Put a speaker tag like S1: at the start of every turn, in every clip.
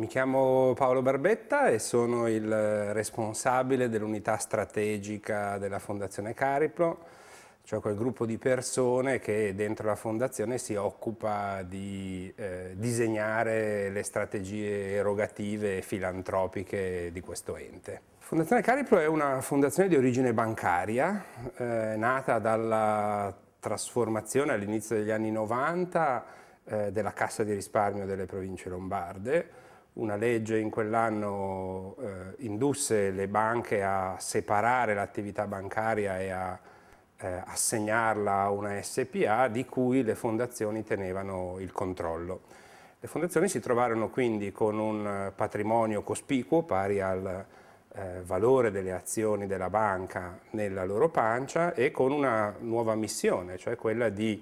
S1: Mi chiamo Paolo Barbetta e sono il responsabile dell'unità strategica della Fondazione Cariplo, cioè quel gruppo di persone che dentro la Fondazione si occupa di eh, disegnare le strategie erogative e filantropiche di questo ente. Fondazione Cariplo è una fondazione di origine bancaria, eh, nata dalla trasformazione all'inizio degli anni 90 eh, della Cassa di risparmio delle province lombarde, una legge in quell'anno eh, indusse le banche a separare l'attività bancaria e a eh, assegnarla a una SPA di cui le fondazioni tenevano il controllo. Le fondazioni si trovarono quindi con un eh, patrimonio cospicuo pari al eh, valore delle azioni della banca nella loro pancia e con una nuova missione, cioè quella di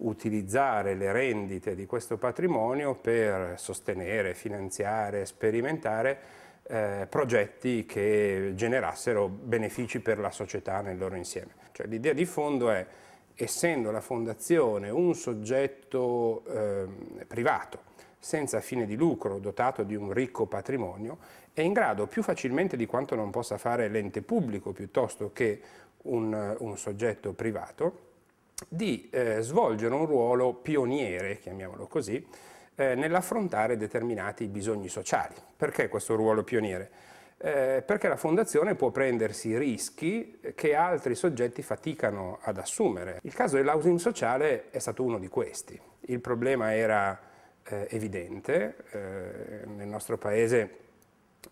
S1: utilizzare le rendite di questo patrimonio per sostenere, finanziare, sperimentare eh, progetti che generassero benefici per la società nel loro insieme. Cioè, L'idea di fondo è, essendo la fondazione un soggetto eh, privato, senza fine di lucro, dotato di un ricco patrimonio, è in grado più facilmente di quanto non possa fare l'ente pubblico piuttosto che un, un soggetto privato, di eh, svolgere un ruolo pioniere, chiamiamolo così, eh, nell'affrontare determinati bisogni sociali. Perché questo ruolo pioniere? Eh, perché la fondazione può prendersi rischi che altri soggetti faticano ad assumere. Il caso dell'housing sociale è stato uno di questi. Il problema era eh, evidente, eh, nel nostro paese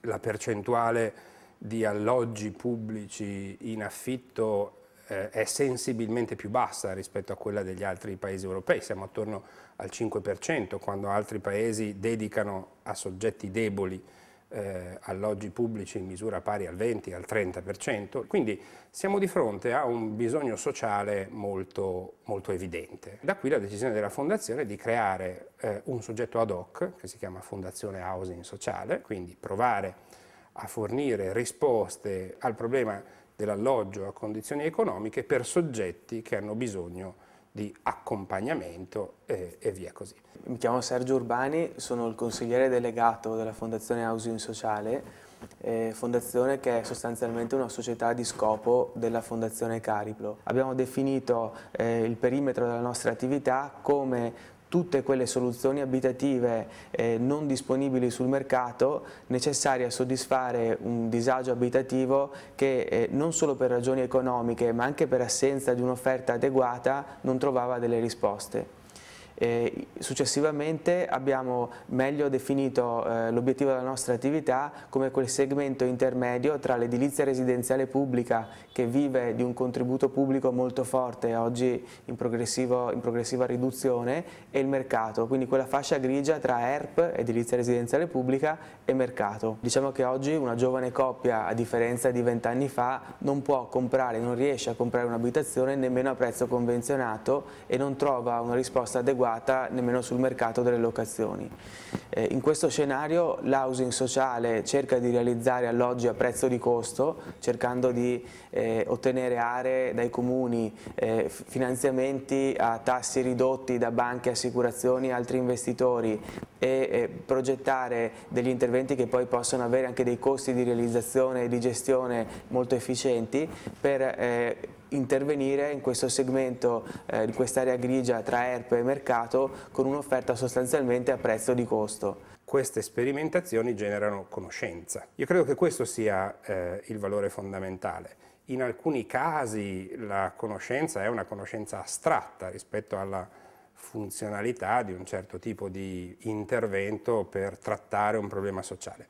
S1: la percentuale di alloggi pubblici in affitto eh, è sensibilmente più bassa rispetto a quella degli altri paesi europei, siamo attorno al 5%, quando altri paesi dedicano a soggetti deboli eh, alloggi pubblici in misura pari al 20, al 30%, quindi siamo di fronte a un bisogno sociale molto, molto evidente. Da qui la decisione della Fondazione di creare eh, un soggetto ad hoc, che si chiama Fondazione Housing Sociale, quindi provare a fornire risposte al problema dell'alloggio a condizioni economiche per soggetti che hanno bisogno di
S2: accompagnamento e, e, via così. Mi chiamo Sergio Urbani, sono il consigliere delegato della Fondazione Housing Sociale, eh, fondazione che è sostanzialmente una società di scopo della Fondazione Cariplo. Abbiamo definito eh, il perimetro della nostra attività come tutte quelle soluzioni abitative eh, non disponibili sul mercato necessarie a soddisfare un disagio abitativo che eh, non solo per ragioni economiche ma anche per assenza di un'offerta adeguata non trovava delle risposte. Eh, successivamente abbiamo meglio definito eh, l'obiettivo della nostra attività come quel segmento intermedio tra l'edilizia residenziale pubblica che vive di un contributo pubblico molto forte, oggi in, in progressiva riduzione, e il mercato, quindi quella fascia grigia tra ERP, edilizia residenziale pubblica, e mercato. Diciamo che oggi una giovane coppia, a differenza di vent'anni fa, non può comprare, non riesce a comprare un'abitazione nemmeno a prezzo convenzionato e non trova una risposta adeguata adeguata nemmeno sul mercato delle locazioni. Eh, in questo scenario l'housing sociale cerca di realizzare alloggi a prezzo di costo, cercando di eh, ottenere aree dai comuni, eh, finanziamenti a tassi ridotti da banche, assicurazioni e altri investitori e progettare degli interventi che poi possono avere anche dei costi di realizzazione e di gestione molto efficienti per eh, intervenire in questo segmento, eh, in quest'area grigia tra ERP e mercato con un'offerta sostanzialmente a prezzo di costo. Queste sperimentazioni
S1: generano conoscenza. Io credo che questo sia eh, il valore fondamentale. In alcuni casi la conoscenza è una conoscenza astratta rispetto alla funzionalità di un certo tipo di intervento per trattare un problema sociale.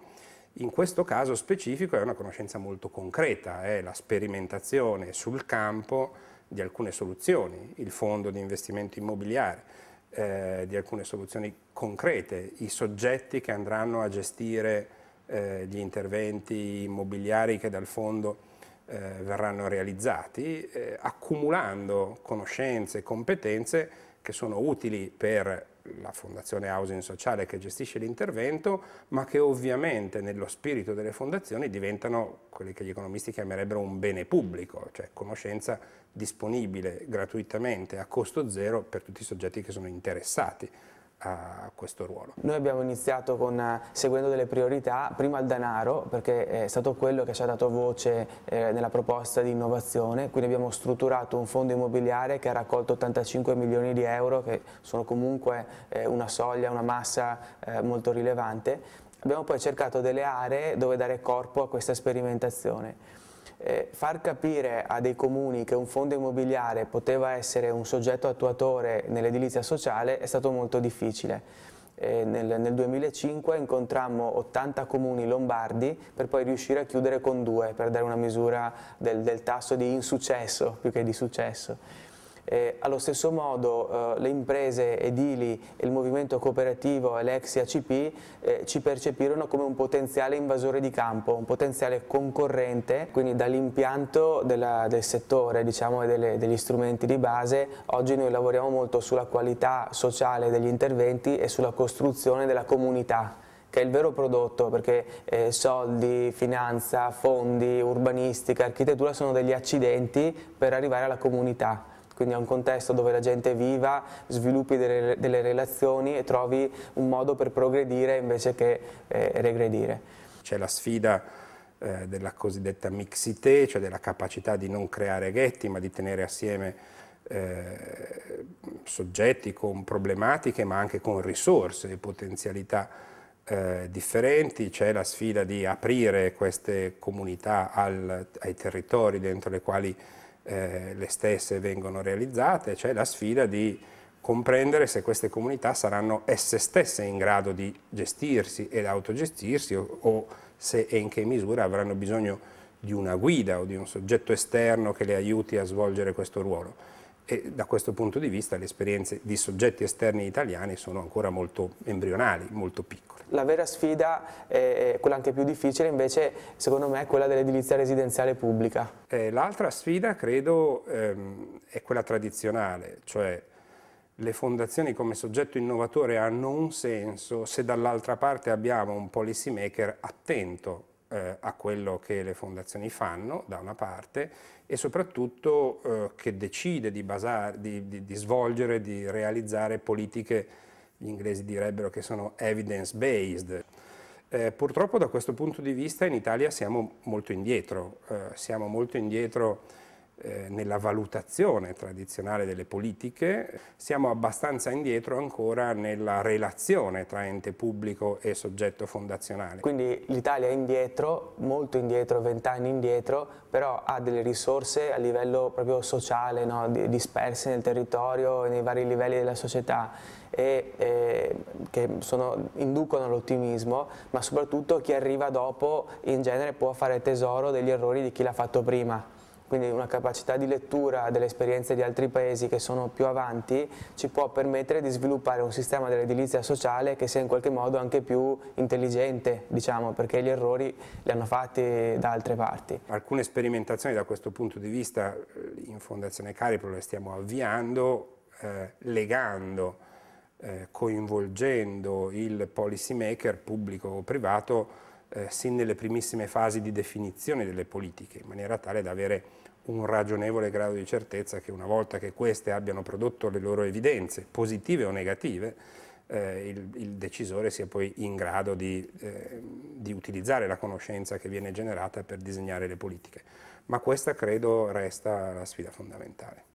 S1: In questo caso specifico è una conoscenza molto concreta, è la sperimentazione sul campo di alcune soluzioni, il fondo di investimento immobiliare, eh, di alcune soluzioni concrete, i soggetti che andranno a gestire eh, gli interventi immobiliari che dal fondo eh, verranno realizzati, eh, accumulando conoscenze e competenze che sono utili per la Fondazione Housing Sociale che gestisce l'intervento, ma che ovviamente nello spirito delle fondazioni diventano quelli che gli economisti chiamerebbero un bene pubblico, cioè conoscenza disponibile gratuitamente a costo zero per tutti i soggetti che sono interessati a questo ruolo.
S2: Noi abbiamo iniziato con, eh, seguendo delle priorità, prima il denaro perché è stato quello che ci ha dato voce eh, nella proposta di innovazione, quindi abbiamo strutturato un fondo immobiliare che ha raccolto 85 milioni di euro che sono comunque eh, una soglia, una massa eh, molto rilevante. Abbiamo poi cercato delle aree dove dare corpo a questa sperimentazione eh, far capire a dei comuni che un fondo immobiliare poteva essere un soggetto attuatore nell'edilizia sociale è stato molto difficile. Eh, nel, nel, 2005 incontrammo 80 comuni lombardi per poi riuscire a chiudere con due per dare una misura del, del tasso di insuccesso più che di successo. Eh, allo stesso modo eh, le imprese edili il movimento cooperativo Alexia CP eh, ci percepirono come un potenziale invasore di campo, un potenziale concorrente, quindi dall'impianto del settore diciamo, e delle, degli strumenti di base oggi noi lavoriamo molto sulla qualità sociale degli interventi e sulla costruzione della comunità che è il vero prodotto perché eh, soldi, finanza, fondi, urbanistica, architettura sono degli accidenti per arrivare alla comunità quindi a un contesto dove la gente viva, sviluppi delle, delle relazioni e trovi un modo per progredire invece che eh, regredire. C'è la sfida eh, della cosiddetta mixité, cioè della
S1: capacità di non creare ghetti ma di tenere assieme eh, soggetti con problematiche ma anche con risorse e potenzialità eh, differenti, c'è la sfida di aprire queste comunità al, ai territori dentro le quali eh, le stesse vengono realizzate, c'è la sfida di comprendere se queste comunità saranno esse stesse in grado di gestirsi ed autogestirsi o, o se e in che misura avranno bisogno di una guida o di un soggetto esterno che le aiuti a svolgere questo ruolo e da questo punto di vista le esperienze di
S2: soggetti esterni
S1: italiani sono ancora molto embrionali, molto piccole.
S2: La vera sfida, eh, quella anche più difficile invece secondo me è quella dell'edilizia residenziale pubblica. Eh, l'altra sfida credo ehm, è quella tradizionale, cioè le
S1: fondazioni come soggetto innovatore hanno un senso se dall'altra parte abbiamo un policy maker attento eh, a quello che le fondazioni fanno, da una parte, e soprattutto eh, che decide di, basare, di, di, di svolgere, di realizzare politiche, gli inglesi direbbero che sono evidence-based. Eh, purtroppo da questo punto di vista in Italia siamo molto indietro, eh, siamo molto indietro eh, nella valutazione tradizionale delle politiche, siamo abbastanza indietro ancora nella relazione tra ente pubblico e soggetto fondazionale.
S2: Quindi l'Italia è indietro, molto indietro, vent'anni indietro, però ha delle risorse a livello proprio sociale, no? disperse nel territorio e nei vari livelli della società e, eh, che sono, inducono l'ottimismo, ma soprattutto chi arriva dopo in genere può fare tesoro degli errori di chi l'ha fatto prima quindi una capacità di lettura delle esperienze di altri paesi che sono più avanti ci può permettere di sviluppare un sistema dell'edilizia sociale che sia in qualche modo anche più intelligente, diciamo, perché gli errori li hanno fatti da altre parti. Alcune sperimentazioni da questo
S1: punto di vista eh, in Fondazione Caripro le stiamo avviando eh, legando, eh, coinvolgendo il policy maker pubblico o privato eh, sin nelle primissime fasi di definizione delle politiche, in maniera tale da avere un ragionevole grado di certezza che una volta che queste abbiano prodotto le loro evidenze, positive o negative, eh, il, il, decisore sia poi in grado di, eh, di, utilizzare la conoscenza che viene generata per disegnare le politiche. Ma questa credo resta la sfida fondamentale.